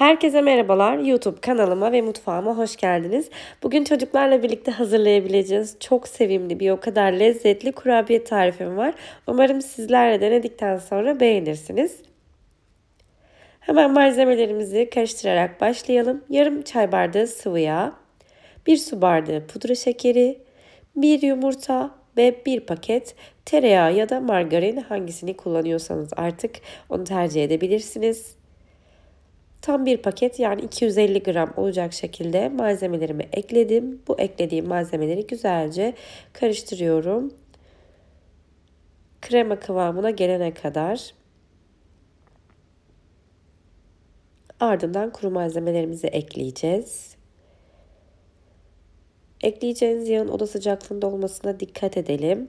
Herkese merhabalar. YouTube kanalıma ve mutfağıma hoş geldiniz. Bugün çocuklarla birlikte hazırlayabileceğiniz çok sevimli bir o kadar lezzetli kurabiye tarifim var. Umarım sizlerle denedikten sonra beğenirsiniz. Hemen malzemelerimizi karıştırarak başlayalım. Yarım çay bardağı sıvı yağ, 1 su bardağı pudra şekeri, 1 yumurta, ve bir paket tereyağı ya da margarin hangisini kullanıyorsanız artık onu tercih edebilirsiniz. Tam bir paket yani 250 gram olacak şekilde malzemelerimi ekledim. Bu eklediğim malzemeleri güzelce karıştırıyorum. Krema kıvamına gelene kadar. Ardından kuru malzemelerimizi ekleyeceğiz. Ekleyeceğiniz yağın oda sıcaklığında olmasına dikkat edelim.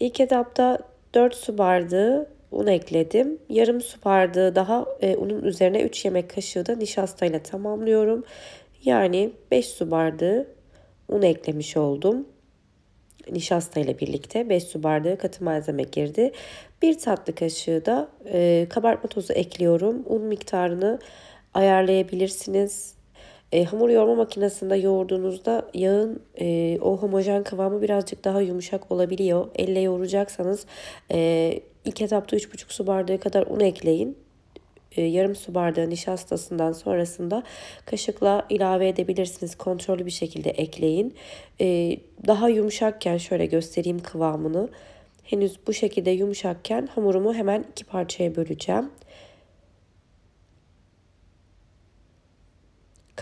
İlk etapta 4 su bardağı un ekledim. Yarım su bardağı daha e, unun üzerine 3 yemek kaşığı da nişastayla tamamlıyorum. Yani 5 su bardağı un eklemiş oldum. Nişasta ile birlikte 5 su bardağı katı malzeme girdi. 1 tatlı kaşığı da e, kabartma tozu ekliyorum. Un miktarını ayarlayabilirsiniz. E, hamur yoğurma makinesinde yoğurduğunuzda yağın e, o homojen kıvamı birazcık daha yumuşak olabiliyor. Elle yoğuracaksanız e, ilk etapta 3,5 su bardağı kadar un ekleyin. E, yarım su bardağı nişastasından sonrasında kaşıkla ilave edebilirsiniz. Kontrollü bir şekilde ekleyin. E, daha yumuşakken şöyle göstereyim kıvamını. Henüz bu şekilde yumuşakken hamurumu hemen iki parçaya böleceğim.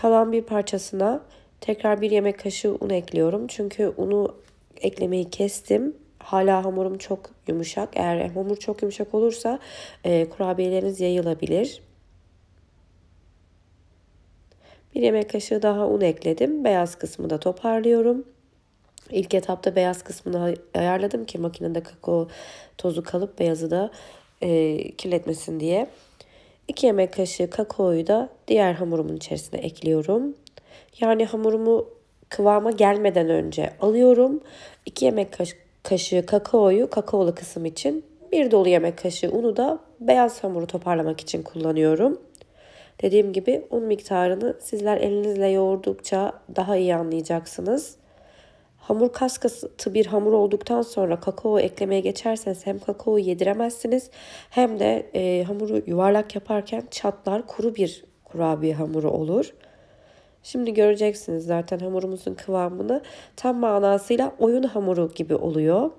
Kalan bir parçasına tekrar bir yemek kaşığı un ekliyorum. Çünkü unu eklemeyi kestim. Hala hamurum çok yumuşak. Eğer hamur çok yumuşak olursa e, kurabiyeleriniz yayılabilir. Bir yemek kaşığı daha un ekledim. Beyaz kısmı da toparlıyorum. İlk etapta beyaz kısmını ayarladım ki makinede kakao tozu kalıp beyazı da e, kirletmesin diye. 2 yemek kaşığı kakaoyu da diğer hamurumun içerisine ekliyorum. Yani hamurumu kıvama gelmeden önce alıyorum. 2 yemek kaşığı kakaoyu kakaolu kısım için bir dolu yemek kaşığı unu da beyaz hamuru toparlamak için kullanıyorum. Dediğim gibi un miktarını sizler elinizle yoğurdukça daha iyi anlayacaksınız. Hamur kas bir hamur olduktan sonra kakao eklemeye geçerseniz hem kakao yediremezsiniz hem de e, hamuru yuvarlak yaparken çatlar kuru bir kurabiye hamuru olur. Şimdi göreceksiniz zaten hamurumuzun kıvamını tam manasıyla oyun hamuru gibi oluyor.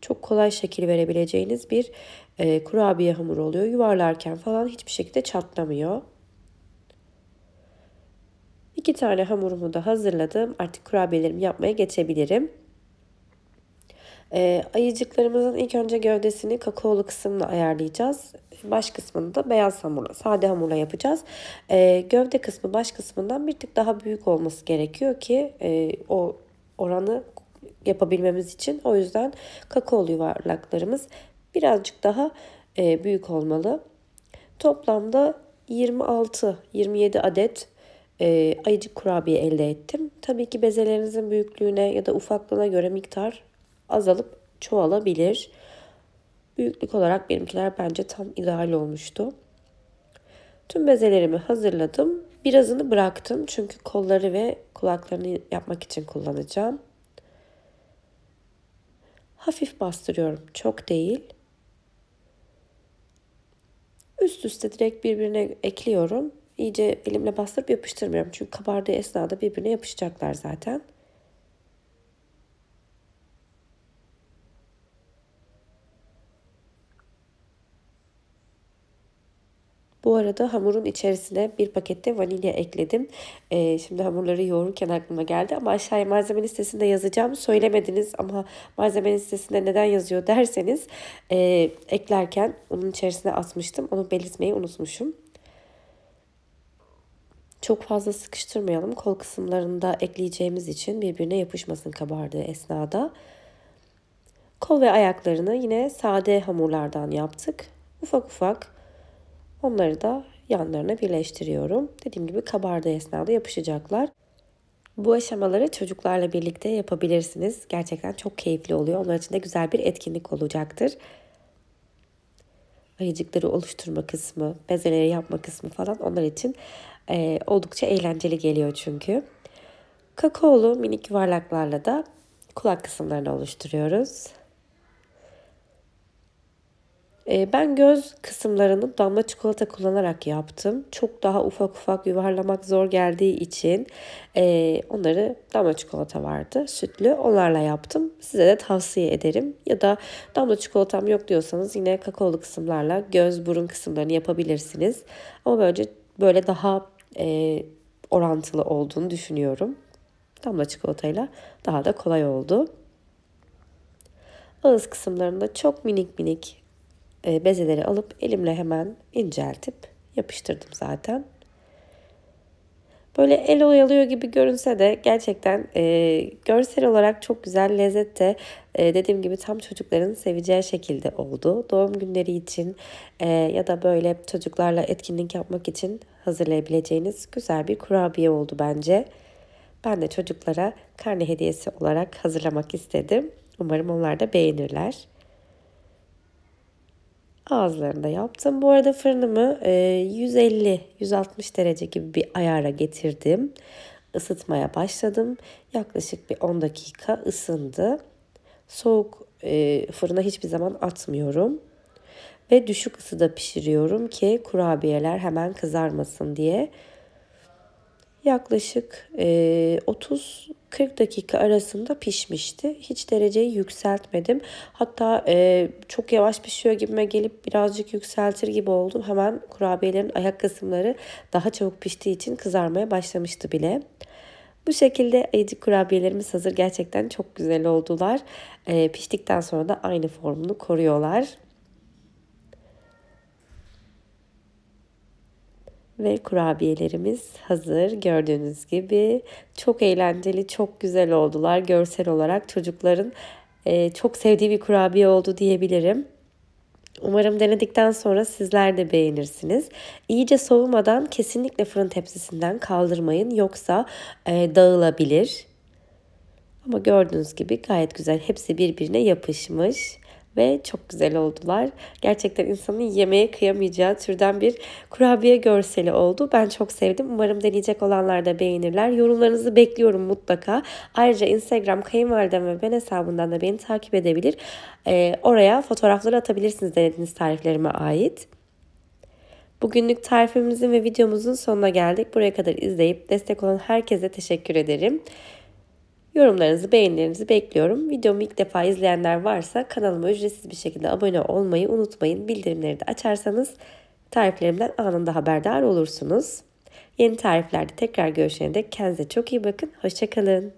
Çok kolay şekil verebileceğiniz bir e, kurabiye hamuru oluyor. Yuvarlarken falan hiçbir şekilde çatlamıyor. İki tane hamurumu da hazırladım. Artık kurabiyelerimi yapmaya geçebilirim. E, ayıcıklarımızın ilk önce gövdesini kakaolu kısımla ayarlayacağız. Baş kısmını da beyaz hamurla, sade hamurla yapacağız. E, gövde kısmı baş kısmından bir tık daha büyük olması gerekiyor ki e, o oranı yapabilmemiz için. O yüzden kakaolu yuvarlaklarımız birazcık daha e, büyük olmalı. Toplamda 26-27 adet e, ayıcık kurabiye elde ettim. Tabii ki bezelerinizin büyüklüğüne ya da ufaklığına göre miktar azalıp çoğalabilir. Büyüklük olarak benimkiler bence tam ideal olmuştu. Tüm bezelerimi hazırladım. Birazını bıraktım çünkü kolları ve kulaklarını yapmak için kullanacağım. Hafif bastırıyorum, çok değil. Üst üste direkt birbirine ekliyorum. İyice elimle bastırıp yapıştırmıyorum. Çünkü kabardığı esnada birbirine yapışacaklar zaten. Bu arada hamurun içerisine bir pakette vanilya ekledim. Ee, şimdi hamurları yoğururken aklıma geldi ama aşağıya malzeme listesinde yazacağım. Söylemediniz ama malzeme listesinde neden yazıyor derseniz e, eklerken onun içerisine atmıştım. Onu belirtmeyi unutmuşum. Çok fazla sıkıştırmayalım. Kol kısımlarında ekleyeceğimiz için birbirine yapışmasın kabardığı esnada. Kol ve ayaklarını yine sade hamurlardan yaptık. Ufak ufak onları da yanlarına birleştiriyorum. Dediğim gibi kabardığı esnada yapışacaklar. Bu aşamaları çocuklarla birlikte yapabilirsiniz. Gerçekten çok keyifli oluyor. Onlar için de güzel bir etkinlik olacaktır. Ayıcıkları oluşturma kısmı, bezeleri yapma kısmı falan onlar için e, oldukça eğlenceli geliyor çünkü. Kakaolu minik yuvarlaklarla da kulak kısımlarını oluşturuyoruz. Ee, ben göz kısımlarını damla çikolata kullanarak yaptım. Çok daha ufak ufak yuvarlamak zor geldiği için ee, onları damla çikolata vardı sütlü onlarla yaptım. Size de tavsiye ederim. Ya da damla çikolatam yok diyorsanız yine kakaolu kısımlarla göz burun kısımlarını yapabilirsiniz. Ama böylece böyle daha e, orantılı olduğunu düşünüyorum. Damla çikolatayla daha da kolay oldu. Ağız kısımlarında çok minik minik e, bezeleri alıp elimle hemen inceltip yapıştırdım zaten. Böyle el oyalıyor gibi görünse de gerçekten e, görsel olarak çok güzel lezzet de e, dediğim gibi tam çocukların seveceği şekilde oldu. Doğum günleri için e, ya da böyle çocuklarla etkinlik yapmak için hazırlayabileceğiniz güzel bir kurabiye oldu bence. Ben de çocuklara karne hediyesi olarak hazırlamak istedim. Umarım onlar da beğenirler. Ağızlarında yaptım. Bu arada fırınımı 150-160 e, derece gibi bir ayara getirdim. Isıtmaya başladım. Yaklaşık bir 10 dakika ısındı. Soğuk e, fırına hiçbir zaman atmıyorum ve düşük ısıda pişiriyorum ki kurabiyeler hemen kızarmasın diye. Yaklaşık 30-40 dakika arasında pişmişti. Hiç dereceyi yükseltmedim. Hatta çok yavaş pişiyor gibime gelip birazcık yükseltir gibi oldum. Hemen kurabiyelerin ayak kısımları daha çabuk piştiği için kızarmaya başlamıştı bile. Bu şekilde ayıcık kurabiyelerimiz hazır. Gerçekten çok güzel oldular. E, piştikten sonra da aynı formunu koruyorlar. ve kurabiyelerimiz hazır. Gördüğünüz gibi çok eğlenceli, çok güzel oldular. Görsel olarak çocukların e, çok sevdiği bir kurabiye oldu diyebilirim. Umarım denedikten sonra sizler de beğenirsiniz. İyice soğumadan kesinlikle fırın tepsisinden kaldırmayın yoksa e, dağılabilir. Ama gördüğünüz gibi gayet güzel hepsi birbirine yapışmış ve çok güzel oldular. Gerçekten insanın yemeğe kıyamayacağı türden bir kurabiye görseli oldu. Ben çok sevdim. Umarım deneyecek olanlar da beğenirler. Yorumlarınızı bekliyorum mutlaka. Ayrıca Instagram kayınvalidem ve ben hesabından da beni takip edebilir. Ee, oraya fotoğrafları atabilirsiniz denediğiniz tariflerime ait. Bugünlük tarifimizin ve videomuzun sonuna geldik. Buraya kadar izleyip destek olan herkese teşekkür ederim. Yorumlarınızı, beğenilerinizi bekliyorum. Videomu ilk defa izleyenler varsa kanalıma ücretsiz bir şekilde abone olmayı unutmayın. Bildirimleri de açarsanız tariflerimden anında haberdar olursunuz. Yeni tariflerde tekrar görüşene dek kendinize çok iyi bakın. Hoşçakalın.